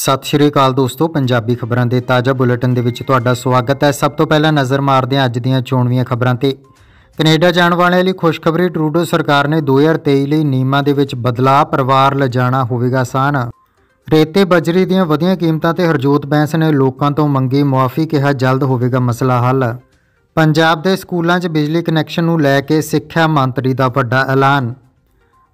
ਸਤਿ ਸ਼੍ਰੀ ਅਕਾਲ ਦੋਸਤੋ ਪੰਜਾਬੀ ਖਬਰਾਂ ਦੇ ਤਾਜ਼ਾ ਬੁਲੇਟਿਨ ਦੇ ਵਿੱਚ ਤੁਹਾਡਾ ਸਵਾਗਤ ਹੈ ਸਭ ਤੋਂ ਪਹਿਲਾਂ ਨਜ਼ਰ ਮਾਰਦੇ ਹਾਂ ਅੱਜ ਦੀਆਂ ਚੋਣਵੀਆਂ ਖਬਰਾਂ ਤੇ ਕੈਨੇਡਾ ਜਾਣ ਵਾਲਿਆਂ ਲਈ ਖੁਸ਼ਖਬਰੀ ਟਰੂਡੋ ਸਰਕਾਰ ਨੇ 2023 ਲਈ ਨੀਮਾ ਦੇ ਵਿੱਚ ਬਦਲਾਅ ਪਰਿਵਾਰ ਲਜਾਣਾ ਹੋਵੇਗਾ ਆਸਾਨ ਰੇਤੇ ਬਜਰੀ ਦੀਆਂ ਵਧੀਆਂ ਕੀਮਤਾਂ ਤੇ ਹਰਜੋਤ ਬੈਂਸ ਨੇ ਲੋਕਾਂ ਤੋਂ ਮੰਗੀ ਮੁਆਫੀ ਕਿਹਾ ਜਲਦ ਹੋਵੇਗਾ ਮਸਲਾ ਹੱਲ ਪੰਜਾਬ ਦੇ ਸਕੂਲਾਂ 'ਚ ਬਿਜਲੀ ਕਨੈਕਸ਼ਨ ਨੂੰ ਲੈ ਕੇ ਸਿੱਖਿਆ ਮੰਤਰੀ ਦਾ ਵੱਡਾ ਐਲਾਨ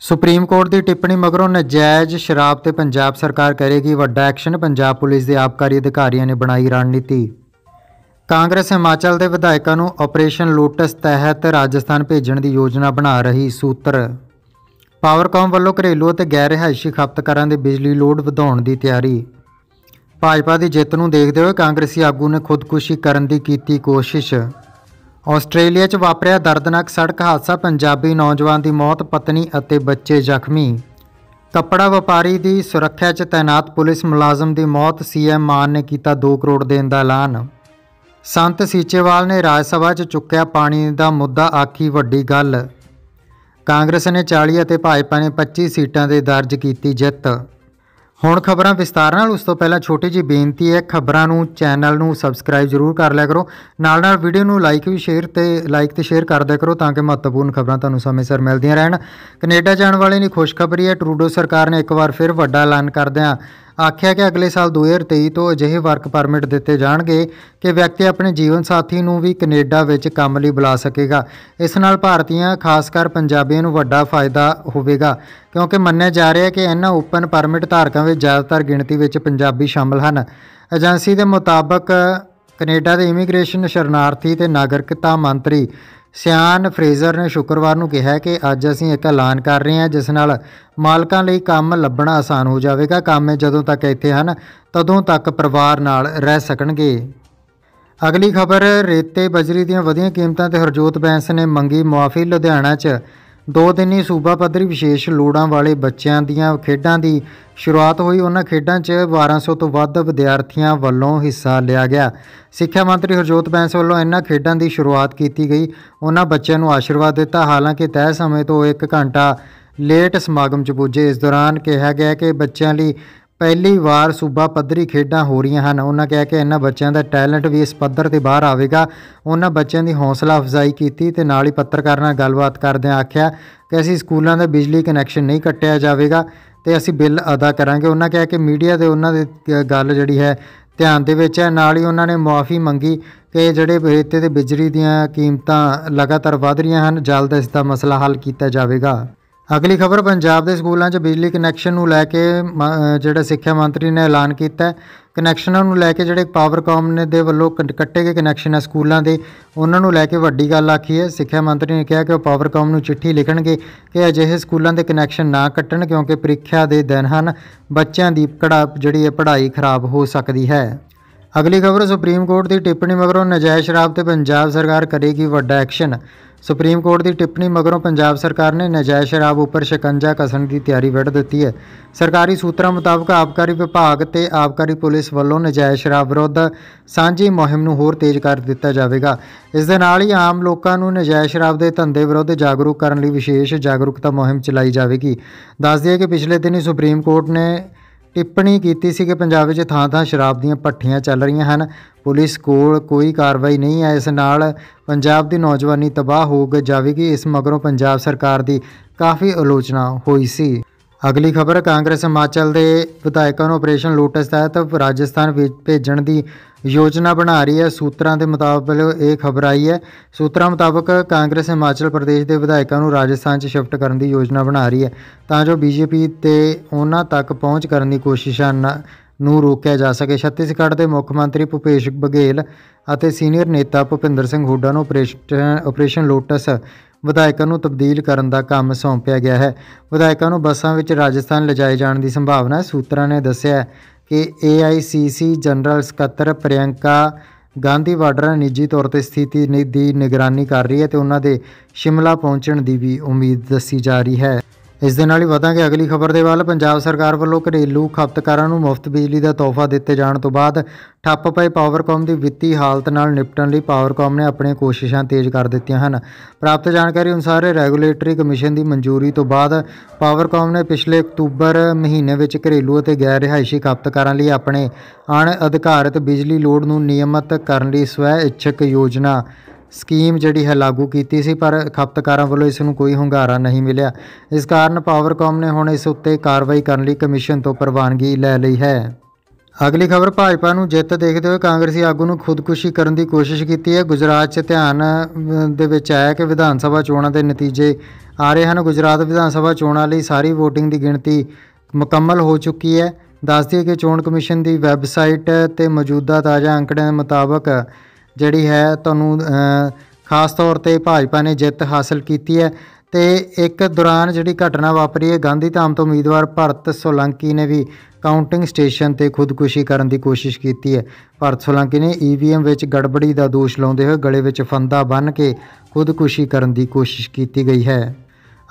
ਸੁਪਰੀਮ ਕੋਰਟ ਦੀ ਟਿੱਪਣੀ ਮਗਰੋਂ ਨਜਾਇਜ਼ ਸ਼ਰਾਬ ਤੇ ਪੰਜਾਬ ਸਰਕਾਰ ਕਰੇਗੀ ਵੱਡਾ ਐਕਸ਼ਨ ਪੰਜਾਬ ਪੁਲਿਸ ਦੇ ਆਪਕਾਰੀ ਅਧਿਕਾਰੀਆਂ ਨੇ ਬਣਾਈ ਰਣਨੀਤੀ ਕਾਂਗਰਸ ਹਿਮਾਚਲ ਦੇ ਵਿਧਾਇਕਾਂ ਨੂੰ ਆਪਰੇਸ਼ਨ ਲੋਟਸ ਤਹਿਤ ਰਾਜਸਥਾਨ ਭੇਜਣ ਦੀ ਯੋਜਨਾ ਬਣਾ ਰਹੀ ਸੂਤਰ ਪਾਵਰਕਾਮ ਵੱਲੋਂ ਘਰੇਲੂ ਅਤੇ ਗੈਰ ਰਿਹਾਇਸ਼ੀ ਖਪਤਕਾਰਾਂ ਦੇ ਬਿਜਲੀ ਲੋਡ ਵਧਾਉਣ ਦੀ ਤਿਆਰੀ ਭਾਜਪਾ ਦੀ ਜਿੱਤ ਨੂੰ ਦੇਖਦੇ ਹੋਏ ਕਾਂਗਰਸੀ ਆਗੂ ਨੇ ਖੁਦਕੁਸ਼ੀ ਕਰਨ ਦੀ ਕੀਤੀ ਕੋਸ਼ਿਸ਼ ਆਸਟ੍ਰੇਲੀਆ 'ਚ ਵਾਪਰਿਆ ਦਰਦਨਾਕ ਸੜਕ ਹਾਦਸਾ ਪੰਜਾਬੀ ਨੌਜਵਾਨ ਦੀ ਮੌਤ ਪਤਨੀ ਅਤੇ ਬੱਚੇ ਜ਼ਖਮੀ ਕੱਪੜਾ ਵਪਾਰੀ ਦੀ ਸੁਰੱਖਿਆ 'ਚ ਤਾਇਨਾਤ ਪੁਲਿਸ ਮੁਲਾਜ਼ਮ ਦੀ ਮੌਤ ਸੀਐਮ ਮਾਨ ਨੇ ਕੀਤਾ 2 ਕਰੋੜ ਦੇਣ ਦਾ ਐਲਾਨ ਸੰਤ ਸੀਚੇਵਾਲ ਨੇ ਰਾਜ ਸਭਾ 'ਚ ਚੁੱਕਿਆ ਪਾਣੀ ਦਾ ਮੁੱਦਾ ਆਖੀ ਵੱਡੀ ਗੱਲ ਕਾਂਗਰਸ ਨੇ 40 ਅਤੇ ਭਾਜਪਾ ਨੇ 25 ਸੀਟਾਂ ਦੇ ਦਰਜ ਕੀਤੀ ਜਿੱਤ ਹੁਣ ਖਬਰਾਂ ਵਿਸਤਾਰ ਨਾਲ ਉਸ ਤੋਂ ਪਹਿਲਾਂ ਛੋਟੀ ਜੀ ਬੇਨਤੀ ਹੈ ਖਬਰਾਂ ਨੂੰ ਚੈਨਲ ਨੂੰ ਸਬਸਕ੍ਰਾਈਬ ਜ਼ਰੂਰ ਕਰ ਲਿਆ ਕਰੋ ਨਾਲ ਨਾਲ ਵੀਡੀਓ ਨੂੰ ਲਾਈਕ ਵੀ ਸ਼ੇਅਰ ਤੇ ਲਾਈਕ ਤੇ ਸ਼ੇਅਰ ਕਰ ਦਿਆ ਕਰੋ ਤਾਂ ਕਿ ਮਹੱਤਵਪੂਰਨ ਖਬਰਾਂ ਤੁਹਾਨੂੰ ਸਮੇਂ ਸਿਰ ਮਿਲਦੀਆਂ ਰਹਿਣ ਕੈਨੇਡਾ ਜਾਣ ਵਾਲੇ ਨੇ ਖੁਸ਼ਖਬਰੀ ਹੈ ਟਰੂਡੋ ਸਰਕਾਰ ਨੇ ਇੱਕ ਵਾਰ ਫਿਰ ਵੱਡਾ ਐਲਾਨ ਕਰਦਿਆਂ ਆਖਿਆ ਕਿ ਅਗਲੇ ਸਾਲ 2023 ਤੋਂ ਅਜਿਹੇ ਵਰਕ ਪਰਮਿਟ ਦਿੱਤੇ ਜਾਣਗੇ ਕਿ ਵਿਅਕਤੀ ਆਪਣੇ ਜੀਵਨ ਸਾਥੀ ਨੂੰ ਵੀ ਕੈਨੇਡਾ ਵਿੱਚ ਕੰਮ ਲਈ ਬੁਲਾ ਸਕੇਗਾ ਇਸ ਨਾਲ ਭਾਰਤੀਆਂ ਖਾਸ ਕਰ ਪੰਜਾਬੀਆਂ ਨੂੰ ਵੱਡਾ ਫਾਇਦਾ ਹੋਵੇਗਾ ਕਿਉਂਕਿ ਮੰਨਿਆ ਜਾ ਰਿਹਾ ਹੈ ਕਿ ਇਹਨਾਂ ਓਪਨ ਪਰਮਿਟ ਧਾਰਕਾਂ ਵਿੱਚ ਜ਼ਿਆਦਾਤਰ ਗਿਣਤੀ ਵਿੱਚ ਪੰਜਾਬੀ ਸ਼ਾਮਲ ਹਨ ਏਜੰਸੀ ਦੇ ਮੁਤਾਬਕ ਕੈਨੇਡਾ ਦੇ ਇਮੀਗ੍ਰੇਸ਼ਨ ਸ਼ਰਨਾਰਥੀ ਤੇ ਨਾਗਰਿਕਤਾ ਮੰਤਰੀ ਸਿਆਨ ਫਰੇਜ਼ਰ ਨੇ ਸ਼ੁੱਕਰਵਾਰ ਨੂੰ ਕਿਹਾ ਕਿ ਅੱਜ ਅਸੀਂ ਇੱਕ ਐਲਾਨ ਕਰ ਰਹੇ ਹਾਂ ਜਿਸ ਨਾਲ ਮਾਲਕਾਂ ਲਈ ਕੰਮ ਲੱਭਣਾ ਆਸਾਨ ਹੋ ਜਾਵੇਗਾ ਕੰਮ ਜਦੋਂ ਤੱਕ ਇੱਥੇ ਹਨ ਤਦੋਂ ਤੱਕ ਪਰਿਵਾਰ ਨਾਲ ਰਹਿ ਸਕਣਗੇ ਅਗਲੀ ਖਬਰ ਰੇਤੇ ਬਜਰੀ ਦੀਆਂ ਵਧੀਆਂ ਕੀਮਤਾਂ ਤੇ ਹਰਜੋਤ ਬੈਂਸ ਨੇ ਮੰਗੀ ਮੁਆਫੀ ਲੁਧਿਆਣਾ 'ਚ ਦੋ ਦਿਨੀ ਸੂਬਾ ਪੱਧਰੀ ਵਿਸ਼ੇਸ਼ ਲੋੜਾਂ ਵਾਲੇ ਬੱਚਿਆਂ ਦੀਆਂ ਖੇਡਾਂ ਦੀ ਸ਼ੁਰੂਆਤ ਹੋਈ ਉਹਨਾਂ ਖੇਡਾਂ 'ਚ 1200 ਤੋਂ ਵੱਧ ਵਿਦਿਆਰਥੀਆਂ ਵੱਲੋਂ ਹਿੱਸਾ ਲਿਆ ਗਿਆ ਸਿੱਖਿਆ ਮੰਤਰੀ ਹਰਜੋਤ ਬੈਂਸ ਵੱਲੋਂ ਇਹਨਾਂ ਖੇਡਾਂ ਦੀ ਸ਼ੁਰੂਆਤ ਕੀਤੀ ਗਈ ਉਹਨਾਂ ਬੱਚਿਆਂ ਨੂੰ ਆਸ਼ੀਰਵਾਦ ਦਿੱਤਾ ਹਾਲਾਂਕਿ ਤੈਅ ਸਮੇਂ ਤੋਂ 1 ਘੰਟਾ ਲੇਟ ਸਮਾਗਮ 'ਚ ਪੁੱਜੇ ਇਸ ਦੌਰਾਨ ਕਿਹਾ ਗਿਆ ਕਿ ਬੱਚਿਆਂ ਲਈ ਪਹਿਲੀ ਵਾਰ ਸੂਬਾ ਪੱਧਰੀ ਖੇਡਾਂ ਹੋ ਰਹੀਆਂ ਹਨ ਉਹਨਾਂ ਕਹਿ ਕੇ ਇਹਨਾਂ ਬੱਚਿਆਂ ਦਾ ਟੈਲੈਂਟ ਵੀ ਇਸ ਪੱਧਰ ਤੇ ਬਾਹਰ ਆਵੇਗਾ ਉਹਨਾਂ ਬੱਚਿਆਂ ਦੀ ਹੌਸਲਾ ਅਫਜ਼ਾਈ ਕੀਤੀ ਤੇ ਨਾਲ ਹੀ ਪੱਤਰਕਾਰਾਂ ਨਾਲ ਗੱਲਬਾਤ ਕਰਦਿਆਂ ਆਖਿਆ ਕਿ ਅਸੀਂ ਸਕੂਲਾਂ ਦਾ ਬਿਜਲੀ ਕਨੈਕਸ਼ਨ ਨਹੀਂ ਕੱਟਿਆ ਜਾਵੇਗਾ ਤੇ ਅਸੀਂ ਬਿੱਲ ਅਦਾ ਕਰਾਂਗੇ ਉਹਨਾਂ ਕਹਿ ਕੇ ਮੀਡੀਆ ਦੇ ਉਹਨਾਂ ਦੇ ਗੱਲ ਜਿਹੜੀ ਹੈ ਧਿਆਨ ਦੇ ਵਿੱਚ ਹੈ ਨਾਲ ਹੀ ਉਹਨਾਂ ਨੇ ਮਾਫੀ ਮੰਗੀ ਕਿ ਜਿਹੜੇ ਰੇਤੇ ਤੇ ਬਿਜਲੀ ਦੀਆਂ ਕੀਮਤਾਂ ਲਗਾਤਾਰ ਵਧ ਰਹੀਆਂ ਹਨ ਜਲਦ ਇਸ ਦਾ ਮਸਲਾ ਹੱਲ ਕੀਤਾ ਜਾਵੇਗਾ ਅਗਲੀ ਖਬਰ ਪੰਜਾਬ ਦੇ ਸਕੂਲਾਂ 'ਚ ਬਿਜਲੀ ਕਨੈਕਸ਼ਨ ਨੂੰ ਲੈ ਕੇ ਜਿਹੜਾ ਸਿੱਖਿਆ ਮੰਤਰੀ ਨੇ ਐਲਾਨ ਕੀਤਾ ਕਨੈਕਸ਼ਨਾਂ ਨੂੰ ਲੈ ਕੇ ਜਿਹੜੇ ਪਾਵਰਕਾਮ ਨੇ ਦੇ ਵੱਲੋਂ ਕੱਟੇ ਗਏ ਕਨੈਕਸ਼ਨ ਆ ਸਕੂਲਾਂ ਦੇ ਉਹਨਾਂ ਨੂੰ ਲੈ ਕੇ ਵੱਡੀ ਗੱਲ ਆਖੀ ਹੈ ਸਿੱਖਿਆ ਮੰਤਰੀ ਨੇ ਕਿਹਾ ਕਿ ਉਹ ਪਾਵਰਕਾਮ ਨੂੰ ਚਿੱਠੀ ਲਿਖਣਗੇ ਕਿ ਅਜਿਹੇ ਸਕੂਲਾਂ ਦੇ ਕਨੈਕਸ਼ਨ ਨਾ ਕੱਟਣ ਕਿਉਂਕਿ ਪ੍ਰੀਖਿਆ ਦੇ ਦਿਨ ਹਨ ਬੱਚਿਆਂ ਦੀ ਕੜਾ ਜਿਹੜੀ ਹੈ ਪੜ੍ਹਾਈ ਖਰਾਬ ਹੋ ਸਕਦੀ ਹੈ ਅਗਲੀ ਖਬਰ ਸੁਪਰੀਮ ਕੋਰਟ ਦੀ ਟਿੱਪਣੀ ਮਗਰੋਂ ਨਜਾਇਜ਼ ਸ਼ਰਾਬ ਤੇ ਪੰਜਾਬ ਸਰਕਾਰ ਕਰੇਗੀ ਵੱਡਾ ਐਕਸ਼ਨ ਸੁਪਰੀਮ ਕੋਰਟ ਦੀ ਟਿੱਪਣੀ ਮਗਰੋਂ ਪੰਜਾਬ ਸਰਕਾਰ ਨੇ ਨਜਾਇਜ਼ ਸ਼ਰਾਬ ਉੱਪਰ ਸ਼ਿਕੰਜਾ ਕਸਣ ਦੀ ਤਿਆਰੀ ਵੱਢ ਦਿੱਤੀ ਹੈ ਸਰਕਾਰੀ ਸੂਤਰਾਂ ਮੁਤਾਬਕ ਆਬਕਾਰੀ ਵਿਭਾਗ ਤੇ ਆਬਕਾਰੀ ਪੁਲਿਸ ਵੱਲੋਂ ਨਜਾਇਜ਼ ਸ਼ਰਾਬ ਵਿਰੁੱਧ ਸਾਂਝੀ ਮੁਹਿੰਮ ਨੂੰ ਹੋਰ ਤੇਜ਼ ਕਰ ਦਿੱਤਾ ਜਾਵੇਗਾ ਇਸ ਦੇ ਨਾਲ ਹੀ ਆਮ ਲੋਕਾਂ ਨੂੰ ਨਜਾਇਜ਼ ਸ਼ਰਾਬ ਦੇ ਧੰਦੇ ਵਿਰੁੱਧ ਜਾਗਰੂਕ ਕਰਨ ਲਈ ਵਿਸ਼ੇਸ਼ ਜਾਗਰੂਕਤਾ ਮੁਹਿੰਮ ਚਲਾਈ ਜਾਵੇਗੀ ਦੱਸ ਦਈਏ ਕਿ ਪਿਛਲੇ ਦਿਨੀ ਸੁਪਰੀਮ ਕੋਰਟ ਨੇ ਟਿੱਪਣੀ ਕੀਤੀ ਸੀ ਕਿ ਪੰਜਾਬ ਵਿੱਚ ਥਾਂ-ਥਾਂ ਸ਼ਰਾਬ ਦੀਆਂ ਪੱਠੀਆਂ ਚੱਲ ਰਹੀਆਂ ਹਨ ਪੁਲਿਸ ਕੋਲ ਕੋਈ ਕਾਰਵਾਈ ਨਹੀਂ ਹੈ ਇਸ ਨਾਲ ਪੰਜਾਬ ਦੀ ਨੌਜਵਾਨੀ ਤਬਾਹ ਹੋ ਜਾਵੇਗੀ ਇਸ ਮਗਰੋਂ ਪੰਜਾਬ ਸਰਕਾਰ ਦੀ ਕਾਫੀ ਆਲੋਚਨਾ ਹੋਈ ਸੀ ਅਗਲੀ ਖਬਰ ਕਾਂਗਰਸ ਹਿਮਾਚਲ ਦੇ ਵਿਧਾਇਕਾਂ ਨੂੰ ਆਪਰੇਸ਼ਨ ਲੋਟਸ ਤਹਿਤ ਰਾਜਸਥਾਨ ਵਿੱਚ ਭੇਜਣ ਦੀ ਯੋਜਨਾ ਬਣਾ ਰਹੀ ਹੈ ਸੂਤਰਾਂ ਦੇ ਮੁਤਾਬਕ ਇਹ ਖਬਰ ਆਈ ਹੈ ਸੂਤਰਾਂ ਮੁਤਾਬਕ ਕਾਂਗਰਸ ਹਿਮਾਚਲ ਪ੍ਰਦੇਸ਼ ਦੇ ਵਿਧਾਇਕਾਂ ਨੂੰ ਰਾਜਸਥਾਨ 'ਚ ਸ਼ਿਫਟ ਕਰਨ ਦੀ ਯੋਜਨਾ ਬਣਾ ਰਹੀ ਹੈ ਤਾਂ ਜੋ ਬੀਜੇਪੀ ਤੇ ਉਹਨਾਂ ਤੱਕ ਪਹੁੰਚ ਕਰਨ ਦੀ ਕੋਸ਼ਿਸ਼ਾਂ ਨੂੰ ਰੋਕਿਆ ਜਾ ਸਕੇ ਛੱਤੀਸਗੜ੍ਹ ਦੇ ਮੁੱਖ ਮੰਤਰੀ ਭੁਪੇਸ਼ ਬਘੇਲ ਅਤੇ ਸੀਨੀਅਰ ਨੇਤਾ ਭੁਪਿੰਦਰ ਸਿੰਘ ਹੁੱਡਾ ਨੂੰ ਆਪਰੇਸ਼ਨ ਲੋਟਸ ਵਿਧਾਇਕਾਂ ਨੂੰ ਤਬਦੀਲ ਕਰਨ ਦਾ ਕੰਮ ਸੌਂਪਿਆ ਗਿਆ ਹੈ ਵਿਧਾਇਕਾਂ ਨੂੰ ਬੱਸਾਂ ਵਿੱਚ ਰਾਜਸਥਾਨ ਲਿਜਾਏ ਜਾਣ ਦੀ ਸੰਭਾਵਨਾ ਹੈ ਸੂਤਰਾਂ ਨੇ ਦੱਸਿਆ ਕਿ ਏਆਈਸੀਸੀ ਜਨਰਲ ਸਕੱਤਰ ਪ੍ਰਿਯੰਕਾ ਗਾਂਧੀ ਵਾਡਰਾ ਨਿੱਜੀ ਤੌਰ ਤੇ ਸਥਿਤੀ ਦੀ ਨਿਗਰਾਨੀ ਕਰ ਰਹੀ ਹੈ ਤੇ ਉਹਨਾਂ ਦੇ ਸ਼ਿਮਲਾ ਪਹੁੰਚਣ ਦੀ ਵੀ ਉਮੀਦ ਦੱਸੀ ਜਾ ਰਹੀ ਹੈ ਇਸ ਦੇ ਨਾਲ ਹੀ ਵਧਾਂਗੇ ਅਗਲੀ ਖਬਰ ਦੇ ਵੱਲ ਪੰਜਾਬ ਸਰਕਾਰ ਵੱਲੋਂ ਘਰੇਲੂ ਖਪਤਕਾਰਾਂ ਨੂੰ ਮੁਫਤ ਬਿਜਲੀ ਦਾ ਤੋਹਫਾ ਦਿੱਤੇ ਜਾਣ ਤੋਂ ਬਾਅਦ ਠੱਪ ਪਏ ਪਾਵਰਕਾਮ ਦੀ ਵਿੱਤੀ ਹਾਲਤ ਨਾਲ ਨਿਪਟਣ ਲਈ ਪਾਵਰਕਾਮ ਨੇ ਆਪਣੀਆਂ ਕੋਸ਼ਿਸ਼ਾਂ ਤੇਜ਼ ਕਰ ਦਿੱਤੀਆਂ ਹਨ ਪ੍ਰਾਪਤ ਜਾਣਕਾਰੀ ਅਨੁਸਾਰ ਰੈਗੂਲੇਟਰੀ ਕਮਿਸ਼ਨ ਦੀ ਮਨਜ਼ੂਰੀ ਤੋਂ ਬਾਅਦ ਪਾਵਰਕਾਮ ਨੇ ਪਿਛਲੇ ਅਕਤੂਬਰ ਮਹੀਨੇ ਵਿੱਚ ਘਰੇਲੂ ਅਤੇ ਗੈਰ ਰਿਹਾਇਸ਼ੀ ਖਪਤਕਾਰਾਂ ਲਈ ਆਪਣੇ ਅਣ ਅਧਿਕਾਰਤ ਬਿਜਲੀ ਲੋਡ ਨੂੰ ਨਿਯਮਤ ਕਰਨ ਲਈ ਸਵੈ ਇੱਛਕ ਯੋਜਨਾ ਸਕੀਮ ਜਿਹੜੀ ਹੈ ਲਾਗੂ ਕੀਤੀ ਸੀ ਪਰ ਖਪਤਕਾਰਾਂ ਵੱਲੋਂ ਇਸ ਨੂੰ ਕੋਈ ਹੰਗਾਰਾ ਨਹੀਂ ਮਿਲਿਆ ਇਸ ਕਾਰਨ ਪਾਵਰਕਾਮ ਨੇ ਹੁਣ ਇਸ ਉੱਤੇ ਕਾਰਵਾਈ ਕਰਨ ਲਈ ਕਮਿਸ਼ਨ ਤੋਂ ਪ੍ਰਵਾਨਗੀ ਲੈ ਲਈ ਹੈ ਅਗਲੀ ਖਬਰ ਭਾਜਪਾ ਨੂੰ ਜਿੱਤ ਦੇਖਦੇ ਹੋਏ ਕਾਂਗਰਸੀ ਆਗੂ ਨੂੰ ਖੁਦਕੁਸ਼ੀ ਕਰਨ ਦੀ ਕੋਸ਼ਿਸ਼ ਕੀਤੀ ਹੈ ਗੁਜਰਾਤ 'ਚ ਧਿਆਨ ਦੇ ਵਿੱਚ ਆਇਆ ਕਿ ਵਿਧਾਨ ਸਭਾ ਚੋਣਾਂ ਦੇ ਨਤੀਜੇ ਆ ਰਹੇ ਹਨ ਗੁਜਰਾਤ ਵਿਧਾਨ ਸਭਾ ਚੋਣਾਂ ਲਈ ਸਾਰੀ VOTING ਦੀ ਗਿਣਤੀ ਮੁਕੰਮਲ ਹੋ ਚੁੱਕੀ ਹੈ ਦੱਸਦੀ ਹੈ ਕਿ ਚੋਣ ਕਮਿਸ਼ਨ ਦੀ ਵੈਬਸਾਈਟ ਤੇ ਮੌਜੂਦਾ ਤਾਜ਼ਾ ਅੰਕੜਿਆਂ ਮੁਤਾਬਕ ਜਿਹੜੀ ਹੈ ਤੁਹਾਨੂੰ ਖਾਸ ਤੌਰ ਤੇ ਭਾਜਪਾ ਨੇ ਜਿੱਤ ਹਾਸਲ ਕੀਤੀ ਹੈ ਤੇ ਇੱਕ ਦੌਰਾਨ ਜਿਹੜੀ ਘਟਨਾ ਵਾਪਰੀ ਹੈ ਗਾਂਧੀ ਧਾਮ ਤੋਂ ਉਮੀਦਵਾਰ ਭਰਤ ਸੋਲੰਕੀ ਨੇ ਵੀ ਕਾਊਂਟਿੰਗ ਸਟੇਸ਼ਨ ਤੇ ਖੁਦਕੁਸ਼ੀ ਕਰਨ ਦੀ ਕੋਸ਼ਿਸ਼ ਕੀਤੀ ਹੈ ਭਰਤ ਸੋਲੰਕੀ ਨੇ ਈਵੀਐਮ ਵਿੱਚ ਗੜਬੜੀ ਦਾ ਦੋਸ਼ ਲਾਉਂਦੇ ਹੋਏ ਗਲੇ ਵਿੱਚ ਫੰਦਾ ਬੰਨ ਕੇ ਖੁਦਕੁਸ਼ੀ ਕਰਨ ਦੀ ਕੋਸ਼ਿਸ਼ ਕੀਤੀ ਗਈ ਹੈ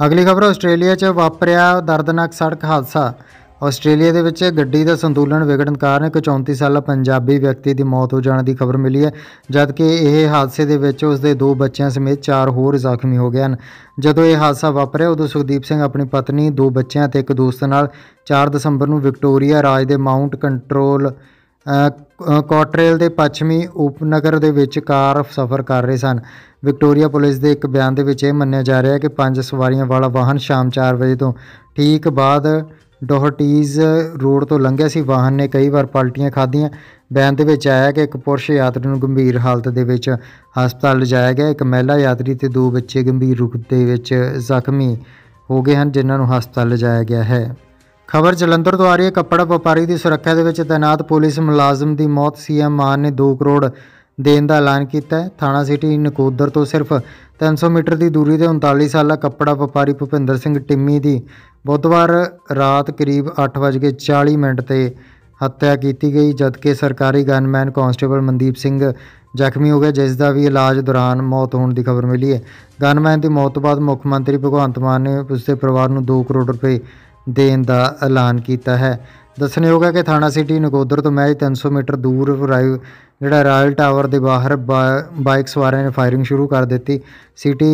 ਅਗਲੀ ਖਬਰ ਆਸਟ੍ਰੇਲੀਆ 'ਚ ਵਾਪਰਿਆ ਦਰਦਨਾਕ ਸੜਕ ਹਾਦਸਾ ਆਸਟ੍ਰੇਲੀਆ ਦੇ ਵਿੱਚ ਗੱਡੀ ਦਾ ਸੰਤੁਲਨ ਵਿਗੜਨ ਕਾਰਨ ਇੱਕ 34 ਸਾਲਾ ਪੰਜਾਬੀ ਵਿਅਕਤੀ ਦੀ ਮੌਤ ਹੋ ਜਾਣ ਦੀ ਖਬਰ ਮਿਲੀ ਹੈ ਜਦਕਿ ਇਹ ਹਾਦਸੇ ਦੇ ਵਿੱਚ ਉਸ ਦੇ ਦੋ ਬੱਚਿਆਂ ਸਮੇਤ ਚਾਰ ਹੋਰ ਜ਼ਖਮੀ ਹੋ ਗਏ ਹਨ ਜਦੋਂ ਇਹ ਹਾਦਸਾ ਵਾਪਰਿਆ ਉਦੋਂ ਸੁਖਦੀਪ ਸਿੰਘ ਆਪਣੀ ਪਤਨੀ ਦੋ ਬੱਚਿਆਂ ਤੇ ਇੱਕ ਦੋਸਤ ਨਾਲ 4 ਦਸੰਬਰ ਨੂੰ ਵਿਕਟੋਰੀਆ ਰਾਜ ਦੇ ਮਾਊਂਟ ਕੰਟਰੋਲ ਕੋਟਰੇਲ ਦੇ ਪੱਛਮੀ ਉਪਨਗਰ ਦੇ ਵਿੱਚ ਕਾਰ ਸਫ਼ਰ ਕਰ ਰਹੇ ਸਨ ਵਿਕਟੋਰੀਆ ਪੁਲਿਸ ਦੇ ਇੱਕ ਬਿਆਨ ਦੇ ਵਿੱਚ ਇਹ ਮੰਨਿਆ ਜਾ ਰਿਹਾ ਹੈ ਕਿ ਪੰਜ ਸਵਾਰੀਆਂ ਵਾਲਾ ਵਾਹਨ ਸ਼ਾਮ 4 ਵਜੇ ਤੋਂ ਠੀਕ ਬਾਅਦ ਡੋਹਰਟੀਜ਼ ਰੋਡ ਤੋਂ ਲੰਘਿਆ ਸੀ ਵਾਹਨ ਨੇ ਕਈ ਵਾਰ ਪਲਟੀਆਂ ਖਾਧੀਆਂ ਬੈਨ ਦੇ ਵਿੱਚ ਆਇਆ ਕਿ ਇੱਕ ਪੁਰਸ਼ ਯਾਤਰੀ ਨੂੰ ਗੰਭੀਰ ਹਾਲਤ ਦੇ ਵਿੱਚ ਹਸਪਤਾਲ ਲਿਜਾਇਆ ਗਿਆ ਇੱਕ ਮਹਿਲਾ ਯਾਤਰੀ ਤੇ ਦੋ ਬੱਚੇ ਗੰਭੀਰ ਰੂਪ ਦੇ ਵਿੱਚ ਜ਼ਖਮੀ ਹੋ ਗਏ ਹਨ ਜਿਨ੍ਹਾਂ ਨੂੰ ਹਸਪਤਾਲ ਲਿਜਾਇਆ ਗਿਆ ਹੈ ਖਬਰ ਜਲੰਧਰ ਤੋਂ ਆ ਰਹੀ ਹੈ ਕੱਪੜਾ ਵਪਾਰੀ ਦੀ ਸੁਰੱਖਿਆ ਦੇ ਵਿੱਚ ਤਾਇਨਾਤ ਪੁਲਿਸ ਮੁਲਾਜ਼ਮ ਦੀ ਮੌਤ ਸੀਐਮ ਆਨ ਨੇ 2 ਕਰੋੜ ਦੇਣ ਦਾ ਐਲਾਨ ਕੀਤਾ ਹੈ ਥਾਣਾ ਸਿਟੀ ਨਕੋਦਰ ਤੋਂ ਸਿਰਫ 300 ਮੀਟਰ ਦੀ ਦੂਰੀ ਤੇ 39 ਸਾਲਾ ਕੱਪੜਾ ਵਪਾਰੀ ਭੁਪਿੰਦਰ ਸਿੰਘ ਟਿੰਮੀ ਦੀ ਬੁੱਧਵਾਰ ਰਾਤ ਕਰੀਬ 8:40 ਮਿੰਟ ਤੇ ਹੱਤਿਆ ਕੀਤੀ ਗਈ ਜਦਕਿ ਸਰਕਾਰੀ ਗਨਮੈਨ ਕਾਂਸਟੇਬਲ ਮਨਦੀਪ ਸਿੰਘ ਜ਼ਖਮੀ ਹੋ ਗਿਆ ਜਿਸ ਦਾ ਵੀ ਇਲਾਜ ਦੌਰਾਨ ਮੌਤ ਹੋਣ ਦੀ ਖਬਰ ਮਿਲੀ ਹੈ ਗਨਮੈਨ ਦੀ ਮੌਤ ਤੋਂ ਬਾਅਦ ਮੁੱਖ ਮੰਤਰੀ ਭਗਵੰਤ ਮਾਨ ਨੇ ਉਸ ਦੇ ਪਰਿਵਾਰ ਨੂੰ 2 ਕਰੋੜ ਰੁਪਏ ਦੇਣ ਦਾ ਐਲਾਨ ਕੀਤਾ ਹੈ ਦੱਸਣਯੋਗ ਹੈ ਕਿ ਥਾਣਾ ਸਿਟੀ ਨਕੋਦਰ ਤੋਂ ਮੈਚ 300 ਮੀਟਰ ਦੂਰ ਜਿਹੜਾ ਰਾਇਲ ਟਾਵਰ ਦੇ ਬਾਹਰ ਬਾਈਕ ਸਵਾਰਾਂ ਨੇ ਫਾਇਰਿੰਗ ਸ਼ੁਰੂ ਕਰ ਦਿੱਤੀ ਸਿਟੀ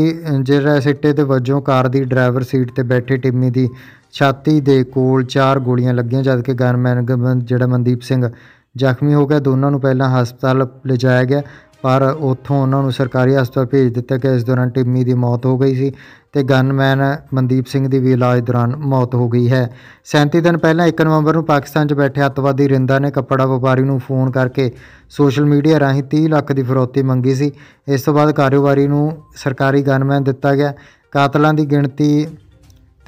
ਜਿਹੜਾ ਸਿੱਟੇ ਦੇ ਵੱਜੋਂ ਕਾਰ ਦੀ ਡਰਾਈਵਰ ਸੀਟ ਤੇ ਬੈਠੇ ਟਿੰਮੀ ਦੀ ਛਾਤੀ ਦੇ ਕੋਲ ਚਾਰ ਗੋਲੀਆਂ ਲੱਗੀਆਂ ਜਦਕਿ ਗਨਮੈਨ ਜਿਹੜਾ ਮਨਦੀਪ ਸਿੰਘ ਜ਼ਖਮੀ ਹੋ ਗਿਆ ਦੋਨਾਂ ਨੂੰ ਪਹਿਲਾਂ ਹਸਪਤਾਲ ਲਿਜਾਇਆ ਗਿਆ ਪਰ ਉੱਥੋਂ ਉਹਨਾਂ ਨੂੰ ਸਰਕਾਰੀ ਹਸਪਤਾਲ ਭੇਜ ਦਿੱਤਾ ਗਿਆ ਇਸ ਦੌਰਾਨ ਟਿੰਮੀ ਦੀ ਮੌਤ ਹੋ ਗਈ ਸੀ ਤੇ ਗਨਮੈਨ ਮਨਦੀਪ ਸਿੰਘ ਦੀ ਵੀ ਇਲਾਜ ਦੌਰਾਨ ਮੌਤ ਹੋ ਗਈ ਹੈ 37 ਦਿਨ ਪਹਿਲਾਂ 1 ਨਵੰਬਰ ਨੂੰ ਪਾਕਿਸਤਾਨ 'ਚ ਬੈਠੇ ਅੱਤਵਾਦੀ ਰਿੰਦਾ ਨੇ ਕੱਪੜਾ ਵਪਾਰੀ ਨੂੰ ਫੋਨ ਕਰਕੇ ਸੋਸ਼ਲ ਮੀਡੀਆ ਰਾਹੀਂ 30 ਲੱਖ ਦੀ ਫਰੋਤੀ ਮੰਗੀ ਸੀ ਇਸ ਤੋਂ ਬਾਅਦ ਕਾਰੋਬਾਰੀ ਨੂੰ ਸਰਕਾਰੀ ਗਨਮੈਨ ਦਿੱਤਾ ਗਿਆ ਕਾਤਲਾਂ ਦੀ ਗਿਣਤੀ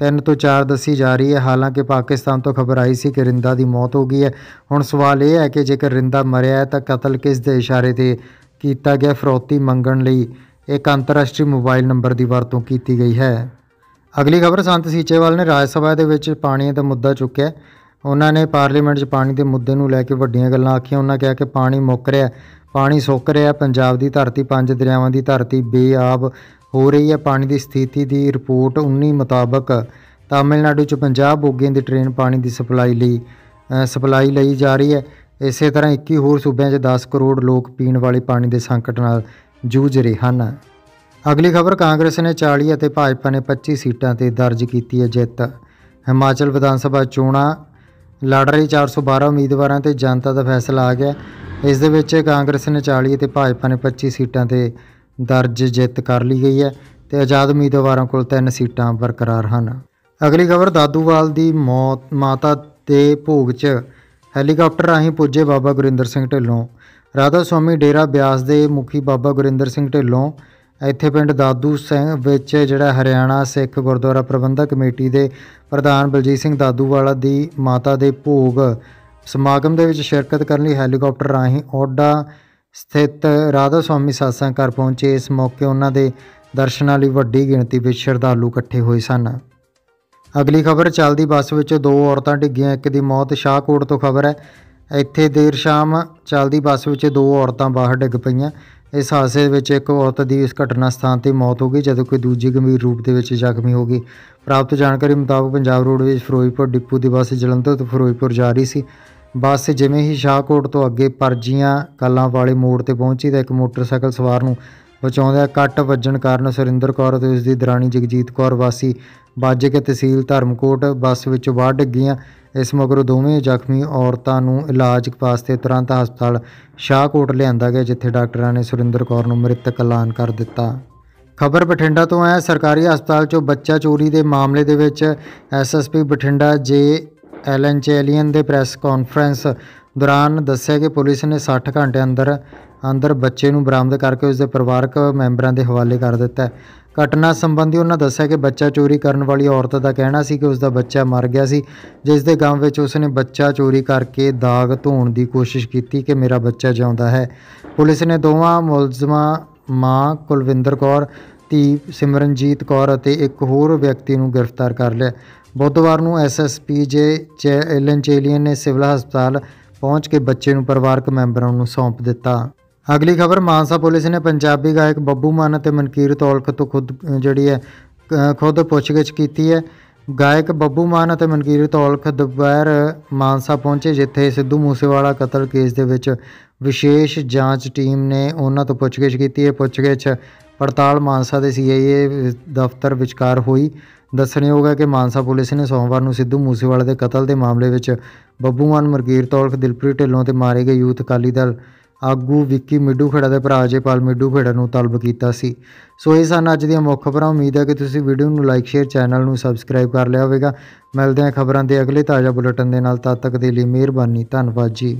3 ਤੋਂ 4 ਦੱਸੀ ਜਾ ਰਹੀ ਹੈ ਹਾਲਾਂਕਿ ਪਾਕਿਸਤਾਨ ਤੋਂ ਖਬਰ ਆਈ ਸੀ ਕਿ ਰਿੰਦਾ ਦੀ ਮੌਤ ਹੋ ਗਈ ਹੈ ਹੁਣ ਸਵਾਲ ਇਹ ਹੈ ਕਿ ਜੇਕਰ ਰਿੰਦਾ ਮਰਿਆ ਹੈ ਤਾਂ ਕਤਲ ਕਿਸ ਦੇ ਇਸ਼ਾਰੇ ਤੇ ਕੀਤਾ ਗਿਆ ਫਰੋਤੀ ਮੰਗਣ ਲਈ ਇੱਕ ਅੰਤਰਰਾਸ਼ਟਰੀ ਮੋਬਾਈਲ ਨੰਬਰ ਦੀ ਵਰਤੋਂ ਕੀਤੀ ਗਈ ਹੈ ਅਗਲੀ ਖਬਰ ਸੰਤ ਸੀਚੇਵਾਲ ਨੇ ਰਾਜ ਸਭਾ ਦੇ ਵਿੱਚ ਪਾਣੀ ਦਾ ਮੁੱਦਾ ਚੁੱਕਿਆ ਉਹਨਾਂ ਨੇ ਪਾਰਲੀਮੈਂਟ 'ਚ ਪਾਣੀ ਦੇ ਮੁੱਦੇ ਨੂੰ ਲੈ ਕੇ ਵੱਡੀਆਂ ਗੱਲਾਂ ਆਖੀਆਂ ਉਹਨਾਂ ਕਿਹਾ ਕਿ ਪਾਣੀ ਮੁੱਕ ਰਿਹਾ ਪਾਣੀ ਸੁੱਕ ਰਿਹਾ ਪੰਜਾਬ ਦੀ ਧਰਤੀ ਪੰਜ ਦਰਿਆਵਾਂ ਦੀ ਧਰਤੀ ਬੇਆਬ ਹੋ ਰਹੀ ਹੈ ਪਾਣੀ ਦੀ ਸਥਿਤੀ ਦੀ ਰਿਪੋਰਟ 19 ਮੁਤਾਬਕ ਤਾਮਿਲਨਾਡੂ 'ਚ 50 ਬੋਗੀਆਂ ਦੀ ਟ੍ਰੇਨ ਪਾਣੀ ਦੀ ਸਪਲਾਈ ਲਈ ਸਪਲਾਈ ਲਈ ਜਾ ਰਹੀ ਹੈ ਇਸੇ ਤਰ੍ਹਾਂ 21 ਹੋਰ ਸੂਬਿਆਂ 'ਚ 10 ਕਰੋੜ ਲੋਕ ਪੀਣ ਵਾਲੇ ਪਾਣੀ ਦੇ ਸੰਕਟ ਨਾਲ ਜੂਝ ਰਹੇ ਹਨ ਅਗਲੀ ਖਬਰ ਕਾਂਗਰਸ ਨੇ 40 ਅਤੇ ਭਾਜਪਾ ਨੇ 25 ਸੀਟਾਂ ਤੇ ਦਰਜ ਕੀਤੀ ਹੈ ਜਿੱਤ ਹਿਮਾਚਲ ਵਿਧਾਨ ਸਭਾ ਚੋਣਾਂ ਲੜ ਰਹੀ 412 ਉਮੀਦਵਾਰਾਂ ਤੇ ਜਨਤਾ ਦਾ ਫੈਸਲਾ ਆ ਗਿਆ ਇਸ ਦੇ ਵਿੱਚ ਕਾਂਗਰਸ ਨੇ 40 ਅਤੇ ਭਾਜਪਾ ਨੇ 25 ਸੀਟਾਂ ਤੇ ਦਰਜ ਜਿੱਤ ਕਰ ਲਈ ਗਈ ਹੈ ਤੇ ਆਜ਼ਾਦ ਉਮੀਦਵਾਰਾਂ ਕੋਲ ਤਿੰਨ ਸੀਟਾਂ ਬਰਕਰਾਰ ਹਨ ਅਗਲੀ ਖਬਰ ਦਾਦੂਵਾਲ ਦੀ ਮੌਤ ਮਾਤਾ ਤੇ ਭੋਗ 'ਚ ਹੈਲੀਕਾਪਟਰ ਰਾਹੀਂ ਪੁੱਜੇ ਬਾਬਾ ਗੁਰਿੰਦਰ ਸਿੰਘ ਢਿੱਲੋਂ ਰਾਧਾ ਸੁਆਮੀ ਡੇਰਾ ਬਿਆਸ ਦੇ ਮੁਖੀ ਬਾਬਾ ਗੁਰਿੰਦਰ ਸਿੰਘ ਢਿੱਲੋਂ ਇੱਥੇ ਪਿੰਡ ਦਾਦੂ ਸਿੰਘ ਵਿੱਚ ਜਿਹੜਾ ਹਰਿਆਣਾ ਸਿੱਖ ਗੁਰਦੁਆਰਾ ਪ੍ਰਬੰਧਕ ਕਮੇਟੀ ਦੇ ਪ੍ਰਧਾਨ ਬਲਜੀਤ ਸਿੰਘ ਦਾਦੂਵਾਲਾ ਦੀ ਮਾਤਾ ਦੇ ਭੋਗ ਸਮਾਗਮ ਦੇ ਵਿੱਚ ਸ਼ਿਰਕਤ ਕਰਨ ਲਈ ਹੈਲੀਕਾਪਟਰ ਰਾਹੀਂ ਓਡਾ ਸਥਿਤ ਰਾਧਾ ਸੁਆਮੀ ਸਾਸਾਂ ਘਰ ਪਹੁੰਚੇ ਇਸ ਮੌਕੇ ਉਹਨਾਂ ਦੇ ਦਰਸ਼ਨਾਂ ਲਈ ਵੱਡੀ ਗਿਣਤੀ ਵਿੱਚ ਸ਼ਰਧਾਲੂ ਇਕੱਠੇ ਹੋਏ ਸਨ ਅਗਲੀ ਖਬਰ ਚੱਲਦੀ ਬੱਸ ਵਿੱਚ ਦੋ ਔਰਤਾਂ ਡਿੱਗੀਆਂ ਇੱਕ ਦੀ ਮੌਤ ਸ਼ਾਹਕੋਟ ਤੋਂ ਖਬਰ ਹੈ ਇੱਥੇ ਦੇਰ ਸ਼ਾਮ ਚੱਲਦੀ ਬੱਸ ਵਿੱਚ ਦੋ ਔਰਤਾਂ ਬਾਹਰ ਡਿੱਗ ਪਈਆਂ ਇਸ ਹਾਦਸੇ ਵਿੱਚ ਇੱਕ ਔਰਤ ਦੀ ਇਸ ਘਟਨਾ ਸਥਾਨ ਤੇ ਮੌਤ ਹੋ ਗਈ ਜਦੋਂ ਕਿ ਦੂਜੀ ਗੰਭੀਰ ਰੂਪ ਦੇ ਵਿੱਚ ਜ਼ਖਮੀ ਹੋ ਗਈ ਪ੍ਰਾਪਤ ਜਾਣਕਾਰੀ ਮੁਤਾਬਕ ਪੰਜਾਬ ਰੋਡਵੇਜ਼ ਫਿਰੋਜ਼ਪੁਰ ਡਿਪੂ ਦੀ ਬੱਸ ਜਲੰਧਰ ਤੋਂ ਫਿਰੋਜ਼ਪੁਰ ਜਾ ਰਹੀ ਸੀ ਬੱਸ ਜਿਵੇਂ ਹੀ ਸ਼ਾਹਕੋਟ ਤੋਂ ਅੱਗੇ ਪਰਜੀਆਂ ਕਲਾਂ ਵਾਲੇ ਮੋੜ ਤੇ ਪਹੁੰਚੀ ਤਾਂ ਇੱਕ ਮੋਟਰਸਾਈਕਲ ਸਵਾਰ ਨੂੰ ਬਚਾਉਂਦਿਆਂ ਕੱਟ ਵੱਜਣ ਕਾਰਨ ਸੁਰਿੰਦਰ ਕੌਰ ਅਤੇ ਉਸ ਦੀ ਦਰਾਣੀ ਜਗਜੀਤ ਕੌਰ ਵਾਸੀ ਕੇ ਤਹਿਸੀਲ ਧਰਮਕੋਟ ਬੱਸ ਵਿੱਚ ਬਾਹਰ ਡਿੱਗੀਆਂ ਇਸ ਮਗਰੋਂ ਦੋਵੇਂ ਜ਼ਖਮੀ ਔਰਤਾਂ ਨੂੰ ਇਲਾਜ ਵਾਸਤੇ ਤੁਰੰਤ ਹਸਪਤਾਲ ਸ਼ਾਹਕੋਟ ਲਿਆਂਦਾ ਗਿਆ ਜਿੱਥੇ ਡਾਕਟਰਾਂ ਨੇ ਸੁਰਿੰਦਰ ਕੌਰ ਨੂੰ ਮ੍ਰਿਤਕ ਐਲਾਨ ਕਰ ਦਿੱਤਾ ਖਬਰ ਬਠਿੰਡਾ ਤੋਂ ਆਇਆ ਸਰਕਾਰੀ ਹਸਪਤਾਲ 'ਚੋਂ ਬੱਚਾ ਚੋਰੀ ਦੇ ਮਾਮਲੇ ਦੇ ਵਿੱਚ ਐਸਐਸਪੀ ਬਠਿੰਡਾ ਜੇ ਐਲਨ ਚੈਲੀਅਨ ਦੇ ਪ੍ਰੈਸ ਕਾਨਫਰੰਸ ਦੌਰਾਨ ਦੱਸਿਆ ਕਿ ਪੁਲਿਸ ਨੇ 60 ਘੰਟੇ ਅੰਦਰ ਅੰਦਰ ਬੱਚੇ ਨੂੰ ਬਰਾਮਦ ਕਰਕੇ ਉਸ ਦੇ ਪਰਿਵਾਰਕ ਮੈਂਬਰਾਂ ਦੇ ਹਵਾਲੇ ਕਰ ਦਿੱਤਾ ਘਟਨਾ ਸੰਬੰਧੀ ਉਹਨਾਂ ਦੱਸਿਆ ਕਿ ਬੱਚਾ ਚੋਰੀ ਕਰਨ ਵਾਲੀ ਔਰਤ ਦਾ ਕਹਿਣਾ ਸੀ ਕਿ ਉਸ ਦਾ ਬੱਚਾ ਮਰ ਗਿਆ ਸੀ ਜਿਸ ਦੇ ਗਮ ਵਿੱਚ ਉਸ ਨੇ ਬੱਚਾ ਚੋਰੀ ਕਰਕੇ ਦਾਗ ਧੋਣ ਦੀ ਕੋਸ਼ਿਸ਼ ਕੀਤੀ ਕਿ ਮੇਰਾ ਬੱਚਾ ਜਿਉਂਦਾ ਹੈ ਪੁਲਿਸ ਨੇ ਦੋਵਾਂ ਮੁਲਜ਼ਮਾਂ ਮਾਂ ਕੁਲਵਿੰਦਰ ਕੌਰ ਤੇ ਸਿਮਰਨਜੀਤ ਕੌਰ ਅਤੇ ਇੱਕ ਹੋਰ ਵਿਅਕਤੀ ਨੂੰ ਗ੍ਰਿਫਤਾਰ ਕਰ ਲਿਆ ਬੁੱਧਵਾਰ ਨੂੰ ਐਸਐਸਪੀ ਜੇ ਐਲਨ ਚੇਲੀਅਨ ਨੇ ਸਿਵਲ ਹਸਪਤਾਲ ਪਹੁੰਚ ਕੇ ਬੱਚੇ ਨੂੰ ਪਰਿਵਾਰਕ ਮੈਂਬਰਾਂ ਨੂੰ ਸੌਂਪ ਦਿੱਤਾ ਅਗਲੀ ਖਬਰ ਮਾਨਸਾ ਪੁਲਿਸ ਨੇ ਪੰਜਾਬੀ ਗਾਇਕ ਬੱਬੂ ਮਾਨ ਅਤੇ ਮਨਕੀਰ ਤੌਲਕ ਤੋਂ ਖੁਦ ਜਿਹੜੀ ਹੈ ਖੁਦ ਪੁੱਛਗਿੱਛ ਕੀਤੀ ਹੈ ਗਾਇਕ ਬੱਬੂ ਮਾਨ ਅਤੇ ਮਨਕੀਰ ਤੌਲਕ ਦੁਪਹਿਰ ਮਾਨਸਾ ਪਹੁੰਚੇ ਜਿੱਥੇ ਸਿੱਧੂ ਮੂਸੇਵਾਲਾ ਕਤਲ ਕੇਸ ਦੇ ਵਿੱਚ ਵਿਸ਼ੇਸ਼ ਜਾਂਚ ਟੀਮ ਨੇ ਉਹਨਾਂ ਤੋਂ ਪੁੱਛਗਿੱਛ ਕੀਤੀ ਹੈ ਪੁੱਛਗਿੱਛ ਪੜਤਾਲ ਮਾਨਸਾ ਦੇ ਸੀਆਈਏ ਦਫ਼ਤਰ ਵਿਚਕਾਰ ਹੋਈ ਦੱਸਣਯੋਗ ਹੈ ਕਿ ਮਾਨਸਾ ਪੁਲਿਸ ਨੇ ਸੋਮਵਾਰ ਨੂੰ ਸਿੱਧੂ ਮੂਸੇਵਾਲੇ ਦੇ ਕਤਲ ਦੇ ਮਾਮਲੇ ਵਿੱਚ ਬੱਬੂ ਮਾਨ ਮਰਗੀਰ ਤੌਲਖ ਦਿਲਪ੍ਰੀਤ ਢਿੱਲੋਂ ਤੇ ਮਾਰੇ ਗਏ ਯੂਥ ਅਕਾਲੀ ਦਲ ਆਗੂ ਵਿੱਕੀ ਮਿੱਡੂ ਖੜਾ ਦੇ ਭਰਾ ਜੇਪਾਲ ਮਿੱਡੂ ਖੜਾ ਨੂੰ ਤਲਬ ਕੀਤਾ ਸੀ ਸੋ ਇਹ ਸਨ ਅੱਜ ਦੀਆਂ ਮੁੱਖ ਖਬਰਾਂ ਉਮੀਦ ਹੈ ਕਿ ਤੁਸੀਂ ਵੀਡੀਓ ਨੂੰ ਲਾਈਕ ਸ਼ੇਅਰ ਚੈਨਲ ਨੂੰ ਸਬਸਕ੍ਰਾਈਬ ਕਰ ਲਿਆ ਹੋਵੇਗਾ ਮਿਲਦੇ ਹਾਂ ਖਬਰਾਂ ਦੇ ਅਗਲੇ ਤਾਜ਼ਾ ਬੁਲੇਟਿਨ ਦੇ ਨਾਲ ਤਦ ਤੱਕ ਦੇ ਲਈ ਮਿਹਰਬਾਨੀ ਧੰਨਵਾਦ ਜੀ